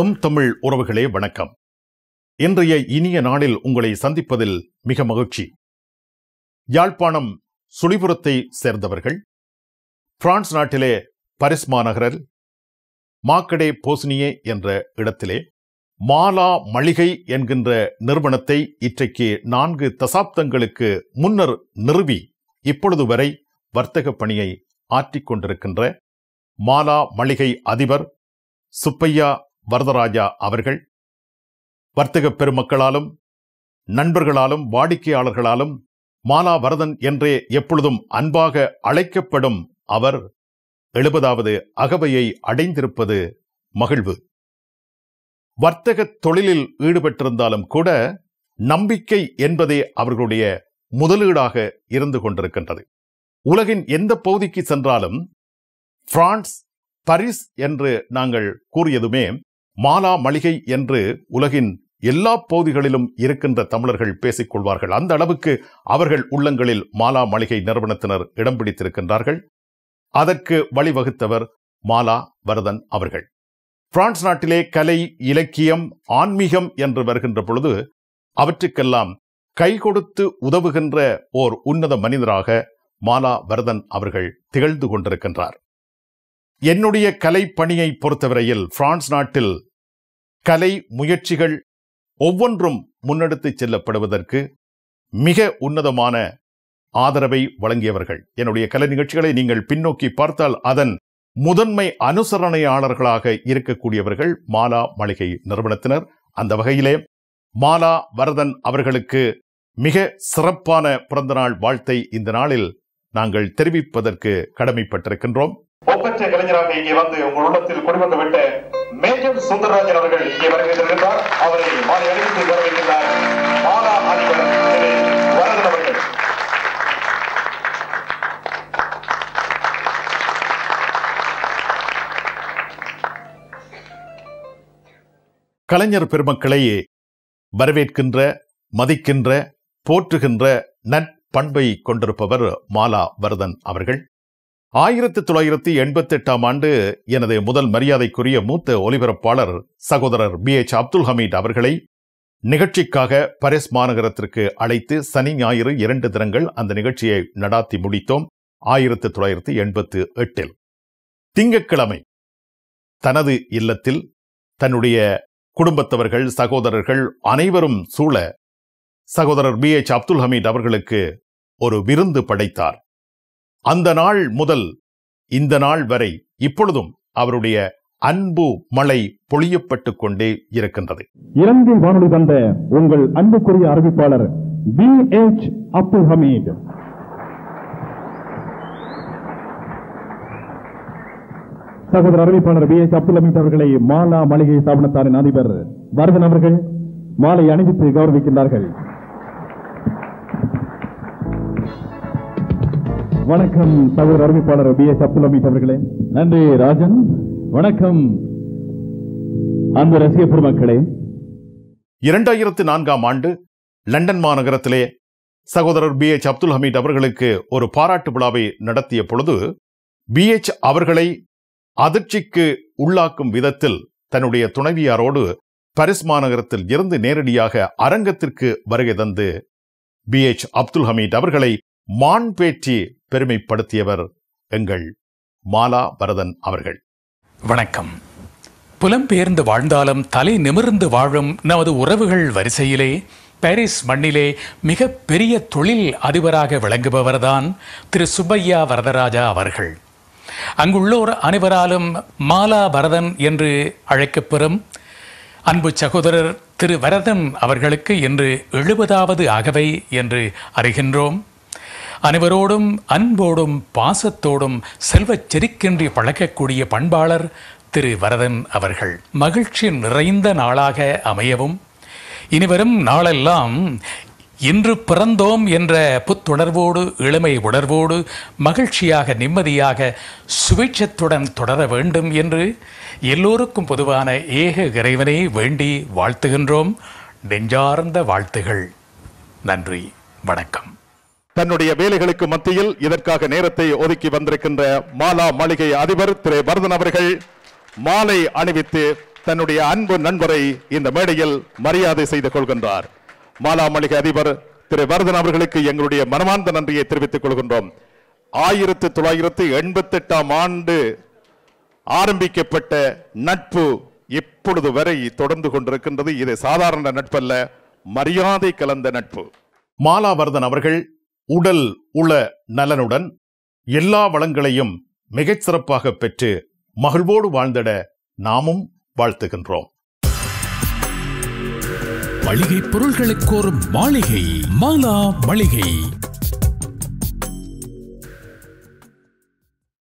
M Tamil உறவுகளே வணக்கம் இன்றைய இனிய நாளில் உங்களை சந்திப்பதில் மிக மகிழ்ச்சி யாழ்ப்பாணம் சுழிபுரத்தை சேர்ந்தவர்கள் பிரான்ஸ் நாட்டிலே பரிஸ் மாநகரில் மாக்கடே போஸ்னியே என்ற இடத்திலே மாலா மளிகை என்கின்ற நிறுவனத்தை இன்றைக்கு நான்கு தசாப்தங்களுக்கு முன்னர் நிறுவி இப்பொழுது வரை வர்த்தக பணியை ஆற்றிக்கொண்டிருக்கின்ற மாலா மளிகை அதிபர் சுப்பையா வரதராஜா அவர்கள் வர்த்தக பெருமக்களாலும் நண்பர்களாலும் வாடிக்கையாளர்களாலும் மாலா வரதன் என்றே எப்பொழுதும் அன்பாக அழைக்கப்படும் அவர் எழுபதாவது அகவையை அடைந்திருப்பது மகிழ்வு வர்த்தக தொழிலில் ஈடுபட்டிருந்தாலும் கூட நம்பிக்கை என்பதே அவர்களுடைய முதலீடாக இருந்து கொண்டிருக்கின்றது உலகின் எந்த பகுதிக்கு சென்றாலும் பிரான்ஸ் பரிஸ் என்று நாங்கள் கூறியதுமே மாலா மளிகை என்று உலகின் எல்லா பகுதிகளிலும் இருக்கின்ற தமிழர்கள் பேசிக் கொள்வார்கள் அந்த அளவுக்கு அவர்கள் உள்ளங்களில் மாலா மளிகை நிறுவனத்தினர் இடம் பிடித்திருக்கின்றார்கள் அதற்கு வழிவகுத்தவர் மாலா வரதன் அவர்கள் பிரான்ஸ் நாட்டிலே கலை இலக்கியம் ஆன்மீகம் என்று வருகின்ற பொழுது அவற்றுக்கெல்லாம் கை கொடுத்து உதவுகின்ற ஓர் உன்னத மனிதராக மாலா வரதன் அவர்கள் திகழ்ந்து கொண்டிருக்கின்றார் என்னுடைய கலை பணியை பொறுத்தவரையில் பிரான்ஸ் நாட்டில் கலை முயற்சிகள் ஒவ்வொன்றும் முன்னெடுத்து செல்லப்படுவதற்கு மிக உன்னதமான ஆதரவை வழங்கியவர்கள் என்னுடைய கலை நிகழ்ச்சிகளை நீங்கள் பின்னோக்கி பார்த்தால் அதன் முதன்மை அனுசரணையாளர்களாக இருக்கக்கூடியவர்கள் மாலா மளிகை நிறுவனத்தினர் அந்த வகையிலே மாலா வரதன் அவர்களுக்கு மிக சிறப்பான பிறந்தநாள் வாழ்த்தை இந்த நாளில் நாங்கள் தெரிவிப்பதற்கு கடமைப்பட்டிருக்கின்றோம் ஒப்பற்ற கலைஞராக இங்கே வந்து உங்கள் உள்ளத்தில் குடிவந்து விட்ட மேஜர் சுந்தரராஜன் அவர்கள் இங்கே வருகின்றிருக்கிறார் அவரை மாலை அணிவித்து வரவேற்கிறார் மாலா அதிபர் வரதன் அவர்கள் கலைஞர் பெருமக்களையே வரவேற்கின்ற மதிக்கின்ற போற்றுகின்ற நட்பண்பை கொண்டிருப்பவர் மாலா வரதன் அவர்கள் ஆயிரத்தி தொள்ளாயிரத்தி எண்பத்தி எட்டாம் ஆண்டு எனது முதல் மரியாதைக்குரிய மூத்த ஒலிபரப்பாளர் சகோதரர் பி எச் அப்துல் ஹமீட் அவர்களை நிகழ்ச்சிக்காக பரிஸ் மாநகரத்திற்கு அழைத்து சனி ஞாயிறு இரண்டு தினங்கள் அந்த நிகழ்ச்சியை நடாத்தி முடித்தோம் ஆயிரத்தி தொள்ளாயிரத்தி எண்பத்து எட்டில் திங்கட்கிழமை தனது இல்லத்தில் தன்னுடைய குடும்பத்தவர்கள் சகோதரர்கள் அனைவரும் சூழ சகோதரர் பி எச் அப்துல் ஹமீட் அவர்களுக்கு ஒரு விருந்து படைத்தார் அந்த நாள் முதல் இந்த நாள் வரை இப்பொழுதும் அவருடைய அன்பு மழை பொழியப்பட்டு கொண்டே இருக்கின்றது இலங்கை வானொலி தந்த உங்கள் அன்புக்குரிய அறிவிப்பாளர் பி எச் அப்துல் ஹமீத் சகோதர அறிவிப்பாளர் பி எச் அப்துல் ஹமீத் அவர்களை மாலா மளிகை ஸ்தாபனத்தாரின் அதிபர் வரதன் அவர்கள் மாலை அணிவித்து கௌரவிக்கின்றார்கள் வணக்கம் சகோதர அறிவிப்பாளர் பி எஸ் அப்துல் அமீத் அவர்களே நன்றி ராஜன் வணக்கம் அந்த ரசிக பெருமக்களே இரண்டாயிரத்தி நான்காம் ஆண்டு லண்டன் மாநகரத்திலே சகோதரர் பி எச் அப்துல் ஹமீத் அவர்களுக்கு ஒரு பாராட்டு விழாவை நடத்திய பொழுது பி எச் அவர்களை அதிர்ச்சிக்கு உள்ளாக்கும் விதத்தில் தன்னுடைய துணைவியாரோடு பரிஸ் மாநகரத்தில் இருந்து நேரடியாக அரங்கத்திற்கு வருகை தந்து பி எச் அப்துல் ஹமீத் அவர்களை மான் பேற்றி பெருமைப்படுத்தியவர் எங்கள் மாலா பரதன் அவர்கள் வணக்கம் புலம்பெயர்ந்து வாழ்ந்தாலும் தலை நிமிர்ந்து வாழும் நமது உறவுகள் வரிசையிலே பாரிஸ் மண்ணிலே மிக பெரிய தொழில் அதிபராக விளங்குபவர்தான் திரு சுப்பையா வரதராஜா அவர்கள் அங்குள்ளோர் அனைவராலும் மாலா பரதன் என்று அழைக்கப்பெறும் அன்பு சகோதரர் திரு வரதன் அவர்களுக்கு இன்று எழுபதாவது ஆகவை என்று அறிகின்றோம் அனைவரோடும் அன்போடும் பாசத்தோடும் செல்வச் செருக்கின்றி பழகக்கூடிய பண்பாளர் திரு வரதன் அவர்கள் மகிழ்ச்சி நிறைந்த நாளாக அமையவும் இனிவரும் நாளெல்லாம் இன்று பிறந்தோம் என்ற புத்துணர்வோடு இளமை உணர்வோடு மகிழ்ச்சியாக நிம்மதியாக சுபேட்சத்துடன் தொடர வேண்டும் என்று எல்லோருக்கும் பொதுவான ஏக இறைவனை வேண்டி வாழ்த்துகின்றோம் நெஞ்சார்ந்த வாழ்த்துகள் நன்றி வணக்கம் தன்னுடைய வேலைகளுக்கு மத்தியில் இதற்காக நேரத்தை ஒதுக்கி வந்திருக்கின்ற மாலா மளிகை அதிபர் திரு பரதன் அவர்கள் மாலை அணிவித்து தன்னுடைய அன்பு நண்பரை இந்த மேடையில் மரியாதை செய்து கொள்கின்றார் மாலா மளிகை அதிபர் திரு வரதன் அவர்களுக்கு எங்களுடைய மனமார்ந்த நன்றியை தெரிவித்துக் கொள்கின்றோம் ஆயிரத்தி தொள்ளாயிரத்தி எண்பத்தி எட்டாம் ஆண்டு ஆரம்பிக்கப்பட்ட நட்பு இப்பொழுது வரை தொடர்ந்து கொண்டிருக்கின்றது இது சாதாரண நட்பல்ல மரியாதை கலந்த நட்பு மாலாவர்தன் அவர்கள் உடல் உள நலனுடன் எல்லா வளங்களையும் மிகச் சிறப்பாக பெற்று மகிழ்வோடு வாழ்ந்திட நாமும் வாழ்த்துகின்றோம் மளிகை பொருள்களை கோரும் மாளிகை மாலா மளிகை